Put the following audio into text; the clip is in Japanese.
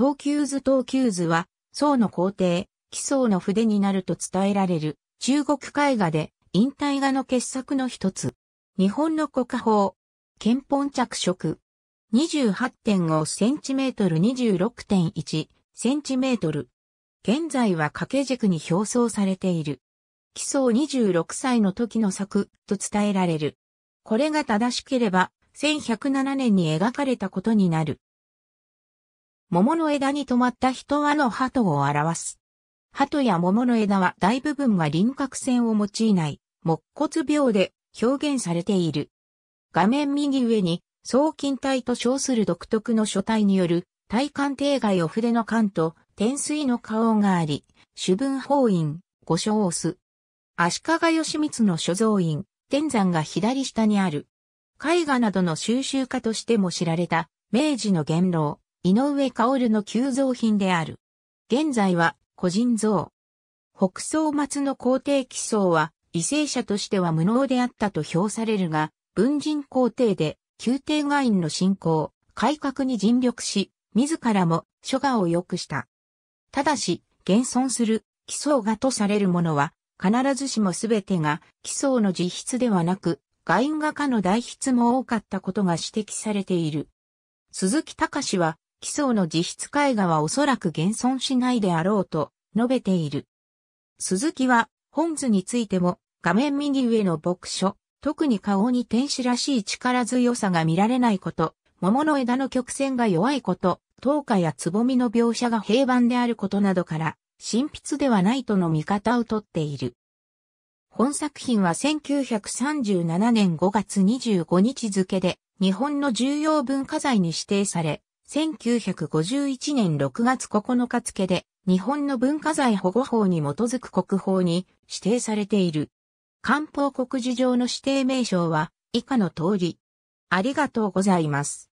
東急図東急図は、宋の皇帝、紀宋の筆になると伝えられる、中国絵画で、引退画の傑作の一つ。日本の国家法、憲本着色。28.5センチメートル26.1センチメートル。現在は掛け軸に表層されている。基礎26歳の時の作と伝えられる。これが正しければ、1107年に描かれたことになる。桃の枝に止まった人はの鳩を表す。鳩や桃の枝は大部分は輪郭線を用いない、木骨病で表現されている。画面右上に、総近体と称する独特の書体による、体幹定外お筆の感と、天水の顔があり、主文法院、五章押す。足利義満の所蔵院、天山が左下にある。絵画などの収集家としても知られた、明治の元老、井上薫の旧造品である。現在は個人像。北宋松の皇帝起草は、犠牲者としては無能であったと評されるが、文人皇帝で、宮廷外院の信仰、改革に尽力し、自らも諸画を良くした。ただし、現存する起草画とされるものは、必ずしもすべてが起草の自筆ではなく、外院画家の代筆も多かったことが指摘されている。鈴木隆は基礎の自筆絵画はおそらく現存しないであろうと述べている。鈴木は、本図についても、画面右上の牧書、特に顔に天使らしい力強さが見られないこと、桃の枝の曲線が弱いこと、灯火やつぼみの描写が平板であることなどから、神筆ではないとの見方をとっている。本作品は1937年5月25日付で、日本の重要文化財に指定され、1951年6月9日付で日本の文化財保護法に基づく国宝に指定されている。漢方国事上の指定名称は以下の通り。ありがとうございます。